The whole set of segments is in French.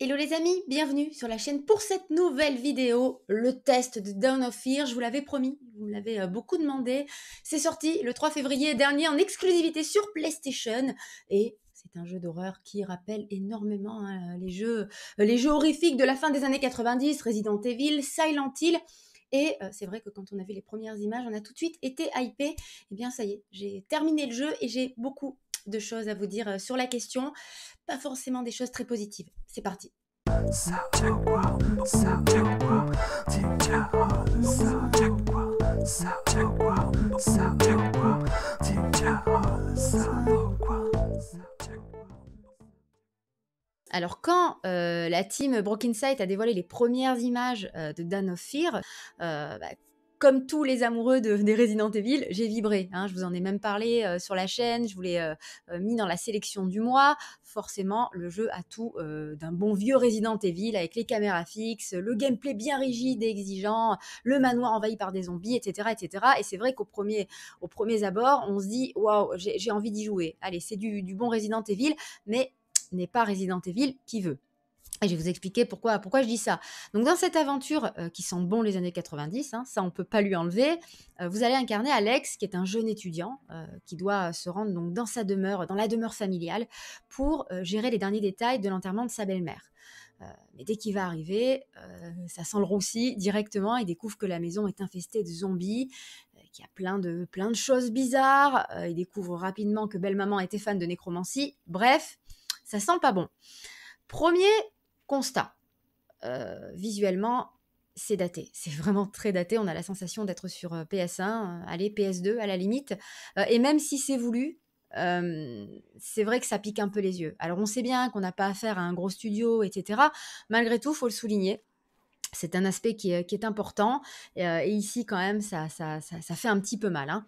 Hello les amis, bienvenue sur la chaîne pour cette nouvelle vidéo, le test de Down of Fear, je vous l'avais promis, vous me l'avez euh, beaucoup demandé, c'est sorti le 3 février dernier en exclusivité sur PlayStation et c'est un jeu d'horreur qui rappelle énormément hein, les, jeux, les jeux horrifiques de la fin des années 90, Resident Evil, Silent Hill, et euh, c'est vrai que quand on a vu les premières images, on a tout de suite été hypé. Eh bien, ça y est, j'ai terminé le jeu et j'ai beaucoup de choses à vous dire euh, sur la question. Pas forcément des choses très positives. C'est parti. Alors quand euh, la team Broken Sight a dévoilé les premières images euh, de Dan of Fear, euh, bah, comme tous les amoureux des Resident Evil, j'ai vibré. Hein. je vous en ai même parlé sur la chaîne, je vous l'ai mis dans la sélection du mois. Forcément, le jeu a tout d'un bon vieux Resident Evil avec les caméras fixes, le gameplay bien rigide et exigeant, le manoir envahi par des zombies, etc. etc. Et c'est vrai qu'au premier, abord, on se dit waouh, j'ai envie d'y jouer. Allez, c'est du, du, bon Resident Evil, mais n'est pas Resident Evil qui veut. Et je vais vous expliquer pourquoi, pourquoi je dis ça. Donc dans cette aventure, euh, qui sent bon les années 90, hein, ça on ne peut pas lui enlever, euh, vous allez incarner Alex, qui est un jeune étudiant, euh, qui doit se rendre donc dans sa demeure, dans la demeure familiale, pour gérer les derniers détails de l'enterrement de sa belle-mère. mais dès qu'il va arriver, ça sent le roussi directement, il découvre que la maison est infestée de zombies, qu'il y a plein de, plein de choses bizarres, il découvre rapidement que belle-maman était fan de nécromancie, bref ça sent pas bon. Premier constat, euh, visuellement, c'est daté. C'est vraiment très daté. On a la sensation d'être sur PS1, allez, PS2 à la limite. Euh, et même si c'est voulu, euh, c'est vrai que ça pique un peu les yeux. Alors on sait bien qu'on n'a pas affaire à un gros studio, etc. Malgré tout, faut le souligner c'est un aspect qui est, important. Euh, et, ici, quand même, ça, ça, fait un petit peu mal. Hein.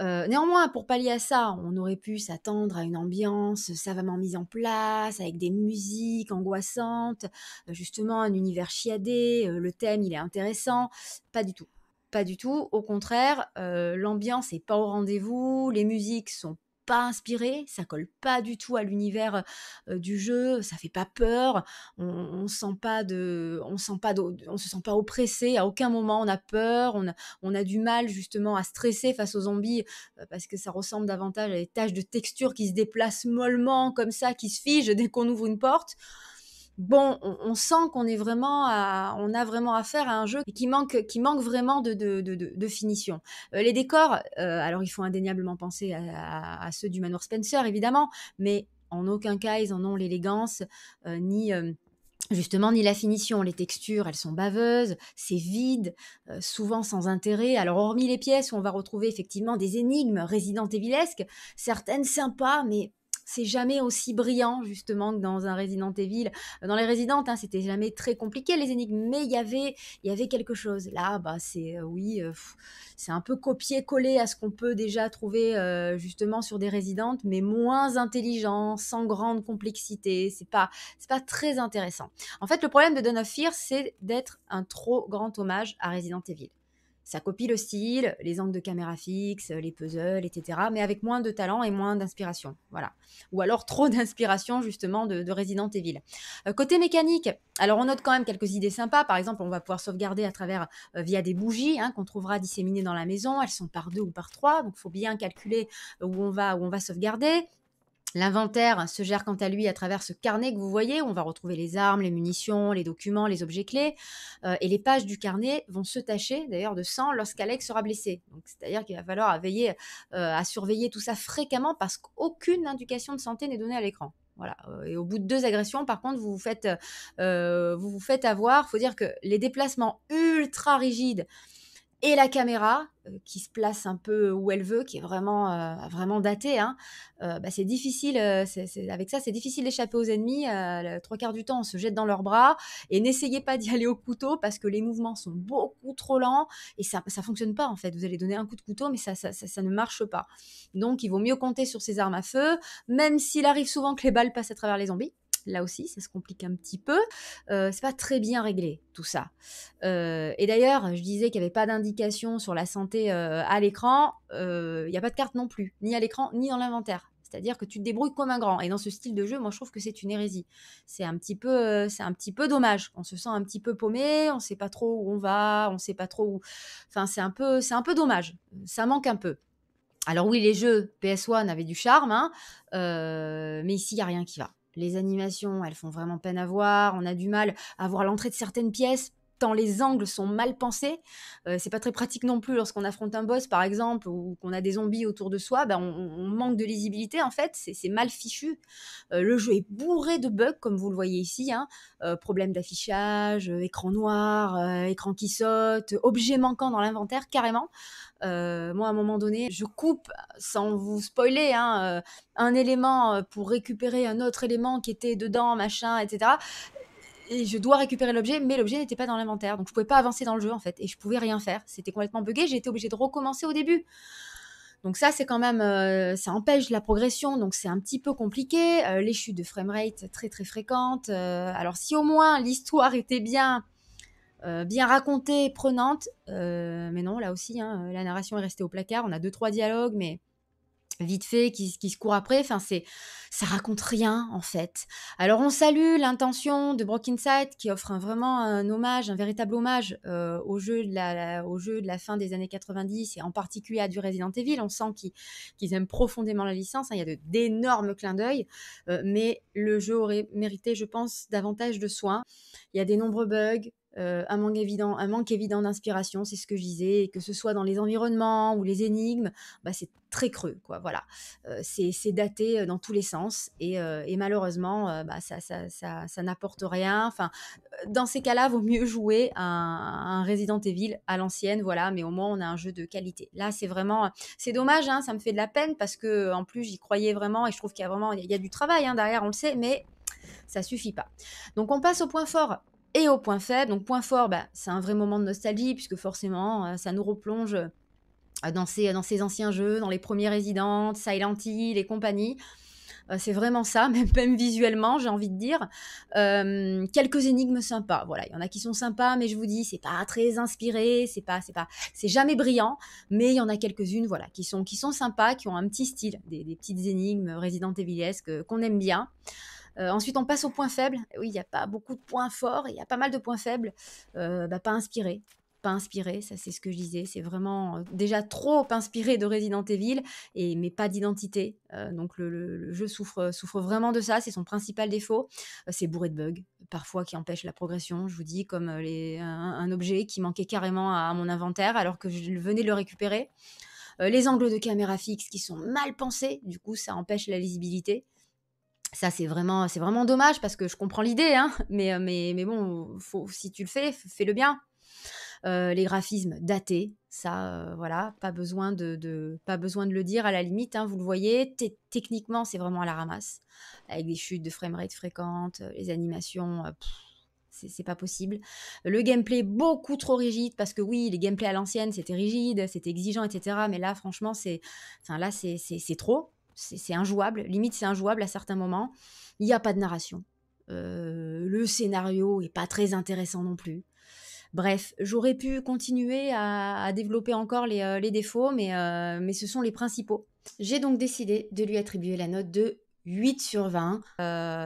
Euh, néanmoins, pour pallier à ça, on aurait pu s'attendre à une ambiance savamment mise en place, avec des musiques angoissantes, euh, justement un univers chiadé, le thème, il est intéressant. Pas du tout. Pas du tout. Au contraire, l'ambiance n'est pas au rendez-vous, les musiques sont pas inspiré, ça colle pas du tout à l'univers du jeu, ça fait pas peur, on, sent pas de, on sent pas, on se sent pas oppressé, à aucun moment on a peur, on a, on a du mal justement à stresser face aux zombies parce que ça ressemble davantage à des taches de texture qui se déplacent mollement comme ça, qui se figent dès qu'on ouvre une porte bon, on, sent qu'on est vraiment, on a vraiment affaire à un jeu qui manque, qui manque vraiment de, finition. Euh, les décors, euh, alors il faut indéniablement penser à, ceux du Manor Spencer, évidemment, mais en aucun cas ils en ont l'élégance euh, ni justement ni la finition, les textures, elles sont baveuses, c'est vide, souvent sans intérêt. Alors hormis les pièces où on va retrouver effectivement des énigmes résidentes et vilesques, certaines sympas, mais c'est jamais aussi brillant justement que dans un Resident Evil. Dans les résidentes, hein, c'était jamais très compliqué les énigmes, mais il y avait quelque chose. Là, bah, c'est euh, oui, euh, c'est un peu copié-collé à ce qu'on peut déjà trouver euh, justement sur des résidentes, mais moins intelligent, sans grande complexité. C'est pas c'est pas très intéressant. En fait, le problème de Dawn of Fear, c'est d'être un trop grand hommage à Resident Evil ça copie le style, les angles de caméra fixe, les puzzles, etc. Mais avec moins de talent et moins d'inspiration. Voilà. Ou alors trop d'inspiration, justement, de, de, Resident Evil. Euh, côté mécanique, alors on note quand même quelques idées sympas. Par exemple, on va pouvoir sauvegarder à travers euh, via des bougies hein, qu'on trouvera disséminées dans la maison. Elles sont par deux ou par trois, donc il faut bien calculer euh, où on va, où on va sauvegarder. L'inventaire se gère quant à lui à travers ce carnet que vous voyez. on va retrouver les armes, les munitions, les documents, les objets clés. Euh, et les pages du carnet vont se tacher d'ailleurs de sang lorsqu'Alex sera blessé. c'est-à-dire qu'il va falloir veiller, euh, à surveiller tout ça fréquemment parce qu'aucune indication de santé n'est donnée à l'écran. Voilà. Euh, et au bout de deux agressions, par contre, vous vous faites, vous, vous faites avoir. Il faut dire que les déplacements ultra rigides et la caméra euh, qui se place un peu où elle veut, qui est vraiment euh, vraiment datée. Hein, euh, bah, c'est difficile, avec ça, c'est difficile d'échapper aux ennemis. trois quarts du temps, on se jette dans leurs bras et n'essayez pas d'y aller au couteau parce que les mouvements sont beaucoup trop lents et ça ne fonctionne pas en fait. Vous allez donner un coup de couteau, mais ça ne marche pas. Donc, il vaut mieux compter sur ses armes à feu, même s'il arrive souvent que les balles passent à travers les zombies là aussi, ça se complique un petit peu. Euh, c'est pas très bien réglé tout ça. Euh, et d'ailleurs, je disais qu'il n'y avait pas d'indication sur la santé euh, à l'écran. Il n'y a pas de carte non plus, ni à l'écran, ni dans l'inventaire. C'est-à-dire que tu te débrouilles comme un grand. Et dans ce style de jeu, moi, je trouve que c'est une hérésie. C'est un petit peu, c'est un petit peu dommage. On se sent un petit peu paumé, on ne sait pas trop où on va, on ne sait pas trop où. Enfin, c'est un peu, c'est un peu dommage. Ça manque un peu. Alors oui, les jeux PS1 avaient du charme, hein. mais ici, il n'y a rien qui va. Les animations, elles font vraiment peine à voir, on a du mal à voir l'entrée de certaines pièces les angles sont mal pensés. Euh, c'est pas très pratique non plus lorsqu'on affronte un boss, par exemple, ou qu'on a des zombies autour de soi. Ben, on, manque de lisibilité, en fait. C'est mal fichu. Euh, le jeu est bourré de bugs, comme vous le voyez ici. Hein. Euh, problème d'affichage, écran noir, écran qui saute, objet manquant dans l'inventaire, carrément. moi, à un moment donné, je coupe, sans vous spoiler, hein, un élément pour récupérer un autre élément qui était dedans, machin, etc je dois récupérer l'objet, mais l'objet n'était pas dans l'inventaire. Donc je pouvais pas avancer dans le jeu en fait et je pouvais rien faire. C'était complètement buggé, j'ai été obligée de recommencer au début. Donc ça, c'est quand même, euh, ça empêche la progression, donc c'est un petit peu compliqué. Euh, les chutes de framerate très très fréquentes. Euh, alors si au moins l'histoire était bien, bien racontée, prenante, mais non, là aussi, hein, la narration est restée au placard. On a deux trois dialogues, mais vite fait, qui, se court après. Enfin, c'est, ça raconte rien en fait. Alors on salue l'intention de Broken Sight qui offre vraiment un hommage, un véritable hommage euh, au jeu de la, fin des années 90 et en particulier à du Resident Evil. On sent qu'ils, aiment profondément la licence. Hein. Il y a d'énormes clins d'œil, euh, mais le jeu aurait mérité, je pense, davantage de soins. Il y a des nombreux bugs, euh, un manque évident, un manque évident d'inspiration, c'est ce que je disais, que ce soit dans les environnements ou les énigmes, bah c'est très creux, quoi. Voilà, euh, c'est daté euh, dans tous les sens, et, malheureusement, bah ça, ça, ça, n'apporte rien. Enfin, dans ces cas-là, vaut mieux jouer un, Resident Evil à l'ancienne, voilà, mais au moins on a un jeu de qualité. Là, c'est vraiment, c'est dommage, hein, ça me fait de la peine parce que en plus j'y croyais vraiment, et je trouve qu'il y a il y, du travail hein, derrière, on le sait, mais ça suffit pas. Donc on passe au point fort et au point faible. Donc point fort, bah, c'est un vrai moment de nostalgie puisque forcément euh, ça nous replonge euh, dans ces, dans anciens jeux, dans les premiers Resident, Silent Hill et compagnie. Euh, c'est vraiment ça, même, visuellement, j'ai envie de dire. quelques énigmes sympas. Voilà, il y en a qui sont sympas, mais je vous dis, c'est pas très inspiré, c'est pas, c'est pas, c'est jamais brillant. Mais il y en a quelques-unes, voilà, qui sont, qui sont sympas, qui ont un petit style, des, petites énigmes Resident Evil-esque qu'on aime bien. Euh, ensuite, on passe aux points faibles. Oui, il n'y a pas beaucoup de points forts, il y a pas mal de points faibles. Euh, bah, pas inspiré. Pas inspiré, ça c'est ce que je disais. C'est vraiment euh, déjà trop inspiré de Resident Evil, et, mais pas d'identité. donc le, jeu souffre, vraiment de ça, c'est son principal défaut. c'est bourré de bugs, parfois qui empêchent la progression, je vous dis, comme un, objet qui manquait carrément à, à, mon inventaire alors que je venais de le récupérer. les angles de caméra fixe qui sont mal pensés, du coup ça empêche la lisibilité ça c'est vraiment c'est vraiment dommage parce que je comprends l'idée hein, euh, mais mais bon si tu le fais fais-le bien euh, les graphismes datés ça euh, voilà pas besoin de, pas besoin de le dire à la limite hein, vous le voyez techniquement c'est vraiment à la ramasse avec des chutes de framerate fréquentes les animations c'est pas possible. Le gameplay beaucoup trop rigide parce que oui, les gameplays à l'ancienne c'était rigide, c'était exigeant, etc. Mais là, franchement, c'est, là, c'est trop c'est injouable, limite c'est injouable à certains moments. Il n'y a pas de narration. Euh, le scénario est pas très intéressant non plus. Bref, j'aurais pu continuer à, développer encore les, euh, défauts, mais, euh, mais ce sont les principaux. J'ai donc décidé de lui attribuer la note de 8 sur 20.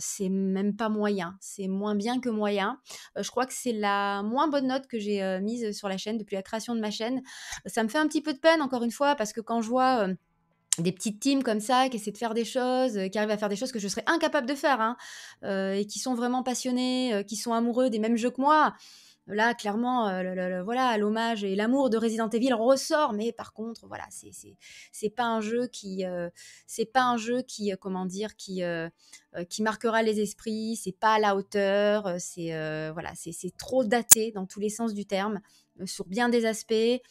c'est même pas moyen, c'est moins bien que moyen. je crois que c'est la moins bonne note que j'ai mise sur la chaîne depuis la création de ma chaîne. Ça me fait un petit peu de peine, encore une fois, parce que quand je vois des petites teams comme ça qui essaient de faire des choses, euh, qui arrivent à faire des choses que je serais incapable de faire, hein, euh, et qui sont vraiment passionnés, euh, qui sont amoureux des mêmes jeux que moi. Là, clairement, voilà, l'hommage et l'amour de Resident Evil ressort, mais par contre, voilà, c'est c'est pas un jeu qui c'est pas un jeu qui comment dire qui qui marquera les esprits. C'est pas à la hauteur. C'est voilà, c'est trop daté dans tous les sens du terme sur bien des aspects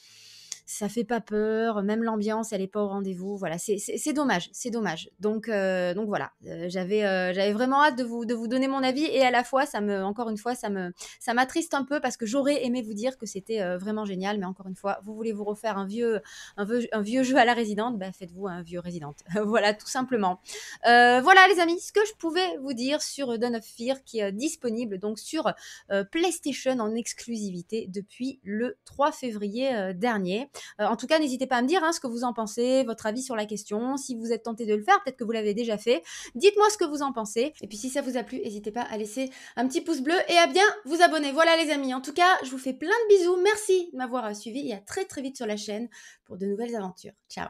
ça fait pas peur, même l'ambiance, elle n'est pas au rendez-vous. Voilà, c'est dommage, c'est dommage. Donc, euh, donc voilà, euh, j'avais euh, j'avais vraiment hâte de vous, de vous donner mon avis et à la fois, ça me, encore une fois, ça me ça m'attriste un peu parce que j'aurais aimé vous dire que c'était vraiment génial, mais encore une fois, vous voulez vous refaire un vieux, un vieux, jeu à la résidente, bah, faites-vous un vieux résidente. voilà, tout simplement. voilà, les amis, ce que je pouvais vous dire sur Dawn of Fear qui est disponible donc sur PlayStation en exclusivité depuis le 3 février dernier. Euh, en tout cas, n'hésitez pas à me dire hein, ce que vous en pensez, votre avis sur la question. Si vous êtes tenté de le faire, peut-être que vous l'avez déjà fait. Dites-moi ce que vous en pensez. Et puis si ça vous a plu, n'hésitez pas à laisser un petit pouce bleu et à bien vous abonner. Voilà les amis. En tout cas, je vous fais plein de bisous. Merci de m'avoir suivi et à très très vite sur la chaîne pour de nouvelles aventures. Ciao.